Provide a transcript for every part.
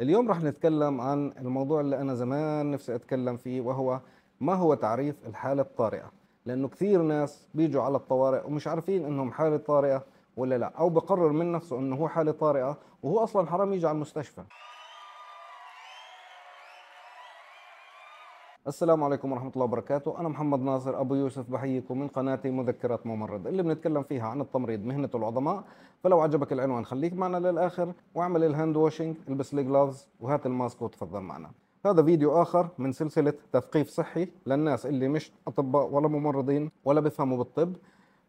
اليوم رح نتكلم عن الموضوع اللي أنا زمان نفسي أتكلم فيه وهو ما هو تعريف الحالة الطارئة لأنه كثير ناس بيجوا على الطوارئ ومش عارفين إنهم حالة طارئة ولا لا أو بقرر من نفسه إنه هو حالة طارئة وهو أصلا حرام يجي على المستشفى السلام عليكم ورحمة الله وبركاته أنا محمد ناصر أبو يوسف بحييكم من قناة مذكرات ممرض اللي بنتكلم فيها عن التمريض مهنة العظماء فلو عجبك العنوان خليك معنا للآخر واعمل الهاند واشنج البس لي وهات الماسك وتفضل معنا هذا فيديو آخر من سلسلة تثقيف صحي للناس اللي مش أطباء ولا ممرضين ولا بيفهموا بالطب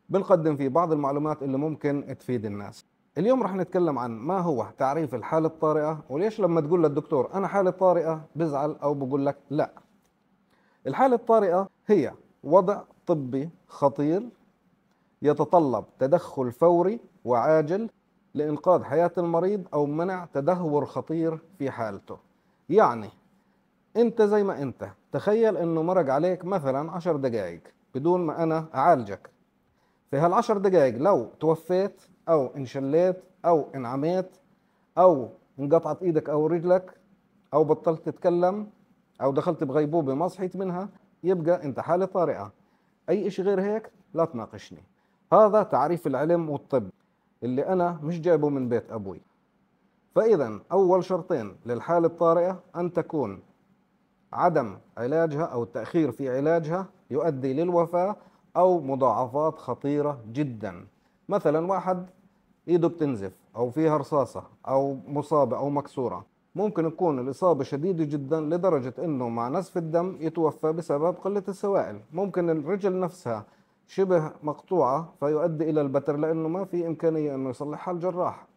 بنقدم فيه بعض المعلومات اللي ممكن تفيد الناس اليوم رح نتكلم عن ما هو تعريف الحالة الطارئة وليش لما تقول للدكتور أنا حالة طارئة بزعل أو بقول لك لا الحالة الطارئة هي وضع طبي خطير يتطلب تدخل فوري وعاجل لإنقاذ حياة المريض أو منع تدهور خطير في حالته يعني أنت زي ما أنت تخيل أنه مرق عليك مثلا عشر دقائق بدون ما أنا أعالجك في هالعشر دقائق لو توفيت أو انشليت أو انعميت أو انقطعت إيدك أو رجلك أو بطلت تتكلم او دخلت بغيبوبه ما صحيت منها يبقى انت حاله طارئه اي شيء غير هيك لا تناقشني هذا تعريف العلم والطب اللي انا مش جايبه من بيت ابوي فاذا اول شرطين للحاله الطارئه ان تكون عدم علاجها او التاخير في علاجها يؤدي للوفاه او مضاعفات خطيره جدا مثلا واحد ايده بتنزف او فيها رصاصه او مصابه او مكسوره ممكن تكون الإصابة شديدة جدا لدرجة أنه مع نزف الدم يتوفى بسبب قلة السوائل ممكن الرجل نفسها شبه مقطوعة فيؤدي إلى البتر لأنه ما في إمكانية أنه يصلحها الجراح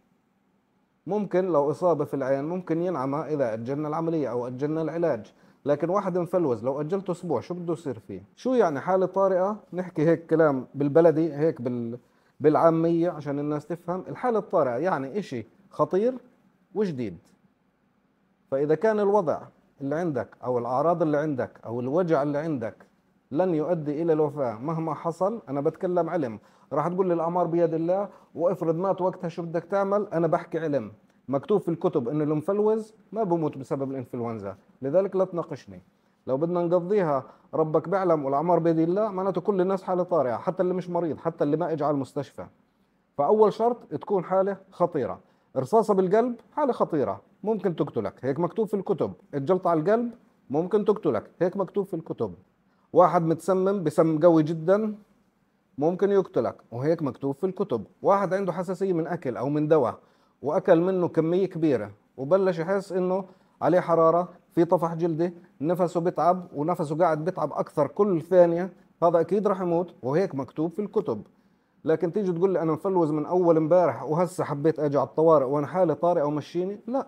ممكن لو إصابة في العين ممكن ينعمى إذا أجلنا العملية أو أجلنا العلاج لكن واحد مفلوز لو أجلته أسبوع شو بده يصير فيه شو يعني حالة طارئة نحكي هيك كلام بالبلدي هيك بال... بالعامية عشان الناس تفهم الحالة الطارئة يعني إشي خطير وجديد فإذا كان الوضع اللي عندك أو الأعراض اللي عندك أو الوجع اللي عندك لن يؤدي إلى الوفاة مهما حصل أنا بتكلم علم راح تقول لي الأمر بيد الله وافرض مات وقتها شو بدك تعمل أنا بحكي علم مكتوب في الكتب أنه المفلوز ما بموت بسبب الإنفلونزا لذلك لا تناقشني لو بدنا نقضيها ربك بيعلم والأعمار بيد الله معناته كل الناس حالة طارئة حتى اللي مش مريض حتى اللي ما اجى على المستشفى فأول شرط تكون حالة خطيرة رصاصة بالقلب حالة خطيرة ممكن تقتلك هيك مكتوب في الكتب الجلطة على القلب ممكن تقتلك هيك مكتوب في الكتب واحد متسمم بسم قوي جدا ممكن يقتلك وهيك مكتوب في الكتب واحد عنده حساسية من أكل أو من دواء وأكل منه كمية كبيرة وبلش يحس إنه عليه حرارة في طفح جلدي نفسه بتعب ونفسه قاعد بتعب أكثر كل ثانية هذا أكيد راح يموت وهيك مكتوب في الكتب لكن تيجي تقول لي انا مفلوز من اول امبارح وهسه حبيت اجي على الطوارئ وانا حالي طارئ او مشيني لا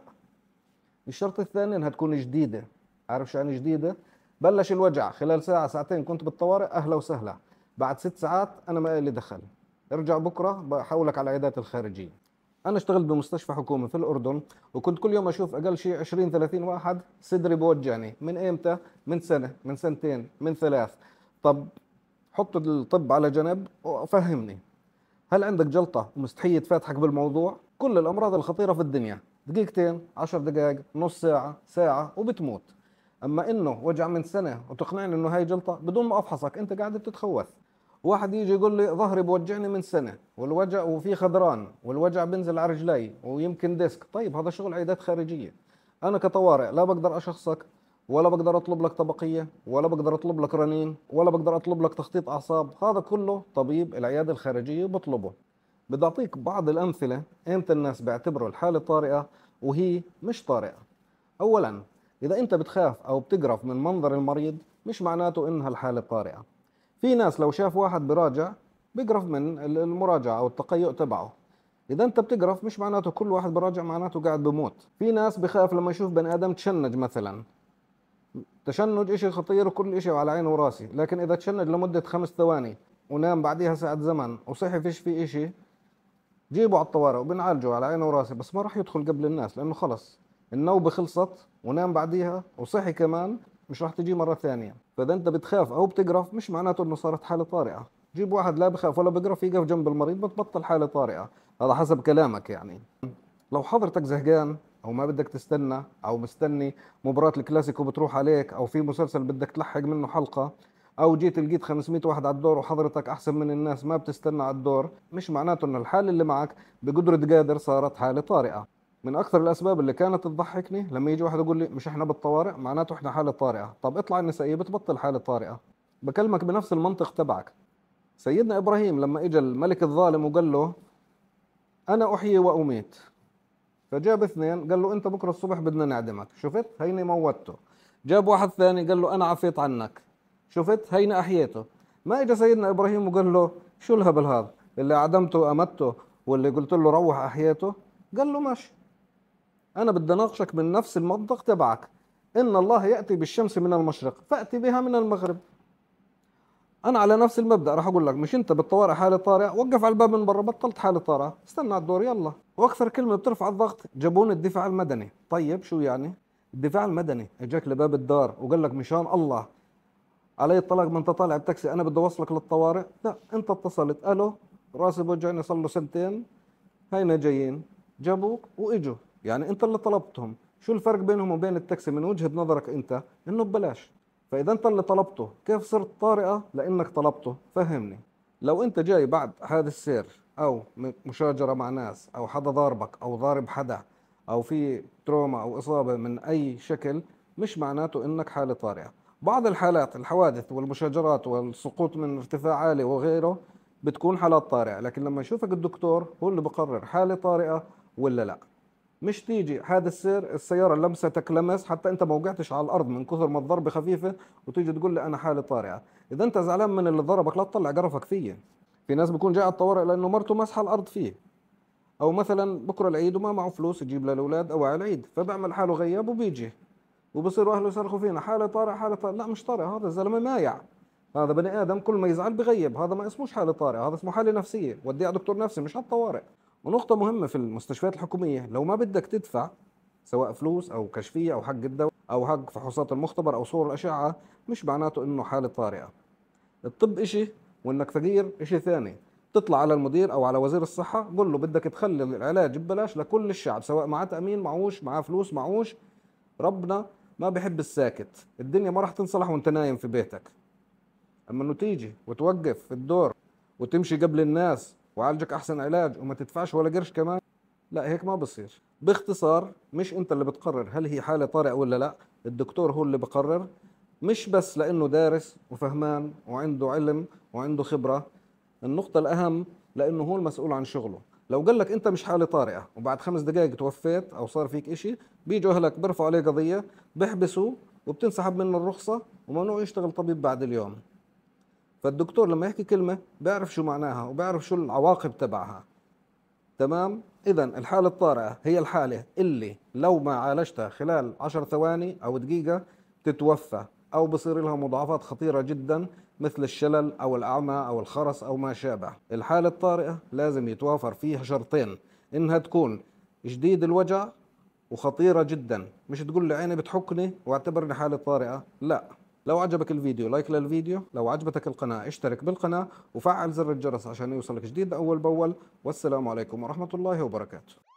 الشرط الثاني انها تكون جديده عارف شو يعني جديده بلش الوجع خلال ساعه ساعتين كنت بالطوارئ اهلا وسهلا بعد ست ساعات انا ما لي دخل ارجع بكره بحولك على العيادات الخارجيه انا اشتغلت بمستشفى حكومي في الاردن وكنت كل يوم اشوف اقل شيء 20 30 واحد صدري بوجعني من ايمتى من سنه من سنتين من ثلاث طب حط الطب على جنب وفهمني هل عندك جلطة ومستحية تفاتحك بالموضوع؟ كل الأمراض الخطيرة في الدنيا دقيقتين عشر دقائق نص ساعة ساعة وبتموت أما إنه وجع من سنة وتقنعني إنه هاي جلطة بدون ما أفحصك أنت قاعد بتتخوث واحد يجي يقول لي ظهري بوجعني من سنة والوجع وفي خدران والوجع بنزل على رجلي ويمكن ديسك طيب هذا شغل عيادات خارجية أنا كطوارئ لا بقدر أشخصك ولا بقدر اطلب لك طبقيه ولا بقدر اطلب لك رنين ولا بقدر اطلب لك تخطيط اعصاب هذا كله طبيب العياده الخارجيه بطلبه بدي اعطيك بعض الامثله امتى الناس بيعتبروا الحاله طارئه وهي مش طارئه اولا اذا انت بتخاف او بتقرف من منظر المريض مش معناته انها الحاله طارئه في ناس لو شاف واحد براجع بيقرف من المراجعه او التقيؤ تبعه اذا انت بتقرف مش معناته كل واحد براجع معناته قاعد بموت في ناس بخاف لما يشوف بني ادم تشنج مثلا تشنج إشي خطير وكل إشي على عيني وراسي لكن إذا تشنج لمدة خمس ثواني ونام بعديها ساعة زمن وصحي فيش في إشي جيبه على الطوارئ وبنعالجه على عيني وراسي بس ما راح يدخل قبل الناس لأنه خلص النوبة خلصت ونام بعديها وصحي كمان مش راح تجي مرة ثانية فإذا أنت بتخاف أو بتقرف مش معناته أنه صارت حالة طارئة جيب واحد لا بخاف ولا بقرف يقف جنب المريض بتبطل حالة طارئة هذا حسب كلامك يعني لو حضرتك زهقان او ما بدك تستنى او مستني مباراه الكلاسيكو بتروح عليك او في مسلسل بدك تلحق منه حلقه او جيت لقيت 500 واحد على الدور وحضرتك احسن من الناس ما بتستنى على الدور مش معناته ان الحاله اللي معك بقدره قادر صارت حاله طارئه من اكثر الاسباب اللي كانت تضحكني لما يجي واحد يقول لي مش احنا بالطوارئ معناته احنا حاله طارئه طب اطلع النسائيه بتبطل حاله طارئه بكلمك بنفس المنطق تبعك سيدنا ابراهيم لما اجى الملك الظالم وقال له انا احيي واميت فجاب اثنين قال له انت بكره الصبح بدنا نعدمك شفت هيني موتته جاب واحد ثاني قال له انا عفيت عنك شفت هيني احييته ما اجى سيدنا ابراهيم وقال له شو الهبل هذا اللي عدمته وامدته واللي قلت له روح احييته قال له ماشي انا بدي اناقشك من نفس المنطق تبعك ان الله ياتي بالشمس من المشرق فاتي بها من المغرب انا على نفس المبدا راح اقول لك مش انت بالطوارئ حاله طارئه وقف على الباب من برا بطلت حاله طارئه استنى على الدور يلا واكثر كلمه بترفع الضغط جابون الدفاع المدني طيب شو يعني الدفاع المدني اجاك لباب الدار وقال لك مشان الله علي الطلاق ما انت طالع بتاكسي انا بدي اوصلك للطوارئ لا انت اتصلت الو راسي بوجعني صار له سنتين هينا جايين جابوك واجوا يعني انت اللي طلبتهم شو الفرق بينهم وبين التاكسي من وجهه نظرك انت انه ببلاش فإذا أنت اللي طلبته كيف صرت طارئة لأنك طلبته فهمني لو أنت جاي بعد حادث سير أو مشاجرة مع ناس أو حدا ضاربك أو ضارب حدا أو في تروما أو إصابة من أي شكل مش معناته أنك حالة طارئة بعض الحالات الحوادث والمشاجرات والسقوط من ارتفاع عالي وغيره بتكون حالات طارئة لكن لما يشوفك الدكتور هو اللي بقرر حالة طارئة ولا لا مش تيجي هذا السير السياره لمستك لمس حتى انت ما وقعتش على الارض من كثر ما الضربه خفيفه وتيجي تقول لي انا حالي طارئه اذا انت زعلان من اللي ضربك لا تطلع قرفك فيه في ناس بيكون جاي على الطوارئ لانه مرته مسحه الارض فيه او مثلا بكره العيد وما معه فلوس يجيب للاولاد او على العيد فبعمل حاله غياب وبيجي وبصيروا اهله يصرخوا فينا حاله طارئ حاله طارئ لا مش طارئ هذا الزلمه مايع هذا بني ادم كل ما يزعل بغيب هذا ما اسمهش حاله طارئه هذا اسمه حاله نفسيه وديه على دكتور نفسي مش على الطوارئ ونقطة مهمة في المستشفيات الحكومية لو ما بدك تدفع سواء فلوس أو كشفية أو حق الدواء أو حق فحوصات المختبر أو صور الأشعة مش معناته إنه حالة طارئة الطب إشي وإنك فقير إشي ثاني تطلع على المدير او على وزير الصحه قول له بدك تخلي العلاج ببلاش لكل الشعب سواء معاه تامين معوش معاه فلوس معوش ربنا ما بحب الساكت الدنيا ما راح تنصلح وانت نايم في بيتك اما انه تيجي وتوقف في الدور وتمشي قبل الناس وعالجك احسن علاج وما تدفعش ولا قرش كمان لا هيك ما بصير باختصار مش انت اللي بتقرر هل هي حاله طارئه ولا لا الدكتور هو اللي بقرر مش بس لانه دارس وفهمان وعنده علم وعنده خبره النقطه الاهم لانه هو المسؤول عن شغله لو قال لك انت مش حاله طارئه وبعد خمس دقائق توفيت او صار فيك إشي بيجوا اهلك بيرفعوا عليه قضيه بيحبسوا وبتنسحب منه الرخصه وممنوع يشتغل طبيب بعد اليوم فالدكتور لما يحكي كلمة بيعرف شو معناها وبيعرف شو العواقب تبعها تمام إذا الحالة الطارئة هي الحالة اللي لو ما عالجتها خلال 10 ثواني أو دقيقة تتوفى أو بصير لها مضاعفات خطيرة جدا مثل الشلل أو الأعمى أو الخرس أو ما شابه الحالة الطارئة لازم يتوافر فيها شرطين إنها تكون شديد الوجع وخطيرة جدا مش تقول لي عيني بتحكني واعتبرني حالة طارئة لا لو عجبك الفيديو لايك للفيديو لو عجبتك القناة اشترك بالقناة وفعل زر الجرس عشان يوصلك جديد أول بأول والسلام عليكم ورحمة الله وبركاته